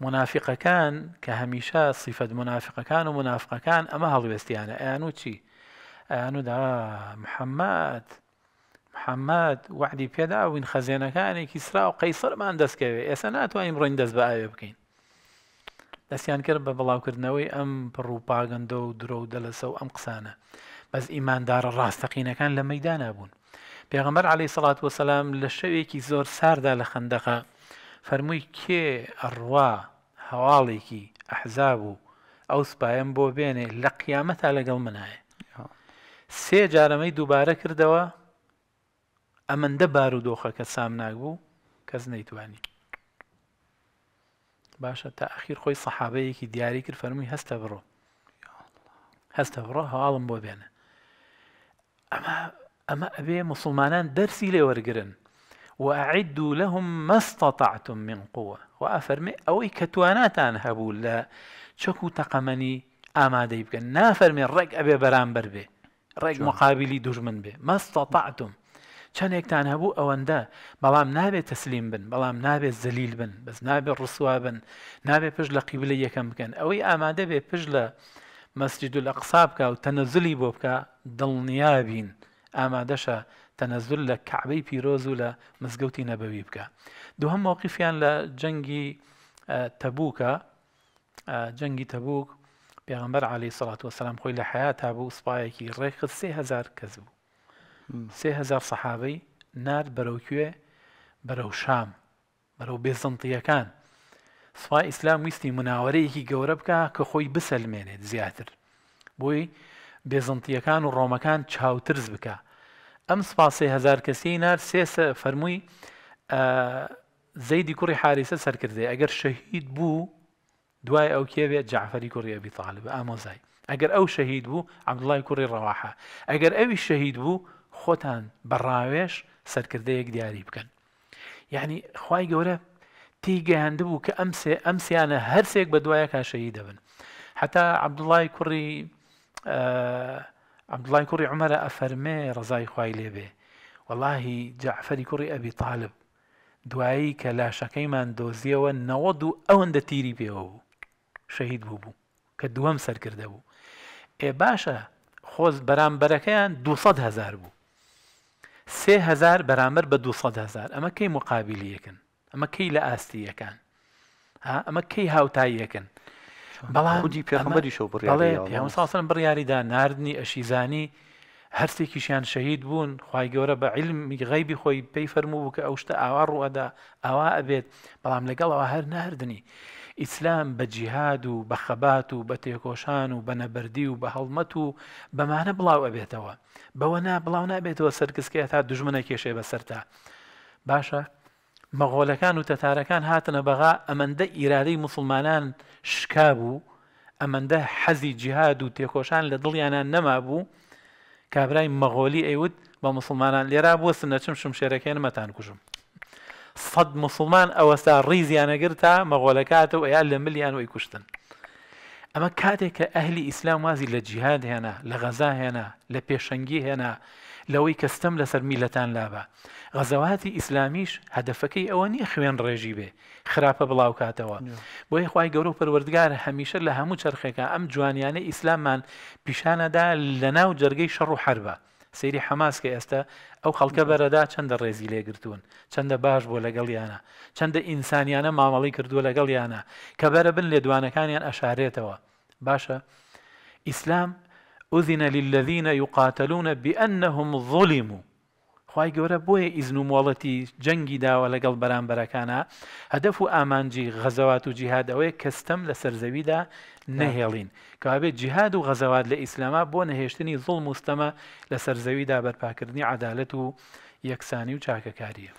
منافقەکان کە هەمیشە سیفەت منافقەکان و منافقەکان ئەمە هەڵوێستیانە ئەیان و چی ئەیان و دا محەممەد محەممەد وعدی پێداوین خەزێنەکانێکی سرا و قەیسەرمان دەستکەوێت ئێستا ناتوانین ڕۆین دەست بە ئاوێ بکەین دەستیان کرد بە بەڵاوکردنەوەی ئەم پڕووپاگەندە و درۆ و دەلەسە و ئەم قسانە بەس ئیماندارە ڕاستەقینەکان لە مەدانە بوون پێغەمەر علی سەڵات وەسەسلام لە شەوێکی زۆر ساردا لە خندەقە فەرمووی کێ ئەڕوا هەواڵێکی ئەحزاب و ئەو سپایم بۆ بێنێ لە قیامەتا لەگەڵ منایە سێ جارەمەی دووبارە کردەوە ئەمەندە بار و دۆخەکە سامناک بوو کەس نەیتوانی باشە تا ئەخیر خۆی سەحابەیەکی دیاری کرد فەرمووی هەستە بڕۆ هەستە بڕۆ هەواڵم بۆ بێنە ئەمە ئەمە ئەبێ مسلمانان دەرسی لێ وەرگن وأعدوا لهم ما استطعتم من قوة وأفرمي أوي أنا هبوا لا چەکو تەقەمەنی ئامادەی بکەن نافەرمێ رك ئەبێ بەرامبەر بێ ڕێک مقابلی دوژمن ما استطعتم شان هەبوو تان بەڵام نابێت تەسلیم بن بەڵام نابێت زەلیل بن بەس نابي ڕسووا بن نابێت پشت لە قیبلە یەکەم بکەن ئەوەی ئامادە بێ پشت لە مەسجد و لە قساب بکە و تەنەزلی بۆ نيابين أما ئامادەشە تەنەزول لە کعبەی پیرۆز و لە مزگەوتی نەبەوی بکە دوهم مووقفیان لە جەنگی تەبووکە جەنگی تەبوک پێغمبەر علی سڵات وسلام خۆی لە حیات هابوو سوپایەکی ڕێکخت سهزار کەس بوو سهزار سەحابەی نار بەرەوکوێ بەرەو شام بەرەو بێزنتیەکان سوپای ئیسلام ویستی مناوەرەیەکی گەورە بکە کە خۆی بسەلمێنێت زیاتر بۆی بێزنتیەکان و ڕۆمەکان چاوترز بکە ئەم سپاسی هزار کەسی نار سێسە فەرمووی زەیدی کوڕی حارسە سەرکردێ ئەگەر شەهید بوو دوای ئەو کێوێت جعفری کوڕی ئەبی تاالب ئامۆزای ئەگەر ئەو شەهید بوو عبدڵای کوڕی ڕەواحە ئەگەر ئەوی شەهید بوو خۆتان بەڕاوێش سەرکردەیەک دیاری بکەن یعنی خی گەورە تیگەیاند بوو کە ئەم ئەم سیانە هەرسێک بە دوایە کا شەهید دەبن حتا عبدڵای کوڕی عبدڵای کوڕی عمەرە ئەفەرمێ ڕزای خوای لێبێ واللهی جعفەری کوڕی ئەبی تاالب دوایی کە لاشەکەیمان دۆزیەوە نەوە دوو ئەوەندە تیری پێوە بوو شەهید بوو بوو کە دووەم سەرکردە بوو ئێ باشە خۆز بەرامبەرەکەیان 200 هزار بوو سهزار بەرامبەر بە 200 هزار ئەمە کەی مقابلیەکەن ئەمە کەی لە ئاستیەکان ئەمە کەی هاوتاییەکەن بەڵامجی پێمەری شو بڕێڵێساسن بڕیاریدا نردنی ئەشیزانی هەرسێکیشیان شەهید بوون خی گەورە بە عیلمی غیبی خۆی پێی فەرموو کە ئەو شتە ئاوا ڕوەدا ئاوا ئەبێت بەڵام لەگەڵەوە هەر نردنی ئیسلام بە جیهاد و بە خەبات و بە تێکۆشان و بە نەبەردی و بە هەڵمەت و بەمانە بڵاو ئەبێتەوە بەوە نا بڵاو نابێتەوە سەرکسکە تا دژمنە کێشێ بەسەرتا باشە مەغۆلەکان و تەتارەکان هاتنە بەغا ئەمەندە ئیرادەی مسلمانان شکا بوو ئەمەندە حەزی جیهاد و تێکۆشان لە دڵیانان نەما بوو کابرای مەغۆلی ئەیوت بە مسلمانان لێرا بووە سنەچم شم شێرەکەیان مەتان کوژم سەد مسلمان ئەوەستا ڕیزیانەگر تا مەغۆلەکاتەوە ئەیان لە ملیان وی کوشتن ئەمە کاتێک کە ئەهلی ئیسلام وازی لە جیهاد هێنا لە غەزا هێنا لە پێشەنگی هێنا لەوەی کەستەم لەسەر میلەتان لابە غەزەواتی ئیسلامیش هەدفەکەی ئەوە نییە خوێن ڕێژی بێ خراپە بڵاو کاتەوە بۆی خی گەورە پەروەردگار هەمیشە لە هەموو چرخێکە ئەم جوانیانە ئیسلاممان پیشانەدا لە ناو جەرگەی شەڕ و حربە سەیری حەماسکە ئێستا ئەو خەڵکە بەرەدا چەندە ڕێزی لێگرتوون چەندە باش بۆ لەگەڵیانە چەندە ئینسانیانە مامەڵی کردووە لەگەڵیانە کە بەرە بن لێدوانەکانیان ئەشارێتەوە باشە ئیسلام ئوذینە للذینە یوقاتەلوونە بئەنەهم ظلیم و خی گەورە بۆیە ئیزن و مۆڵەتی جەنگی داوە لەگەڵ بەرامبەرەکانە هەدەف و ئامانجی غەزەوات و جیهادەوەی کەستەم لە سەرزەویدا نەهێڵین کەوابێت جیهاد و غەزەوات لە ئیسلاما بۆ نەهێشتنی زڵ مستەمە لە سەرزەویدا بەرپاکردنی عدالەت و یەکسانی و چاکەکاریە.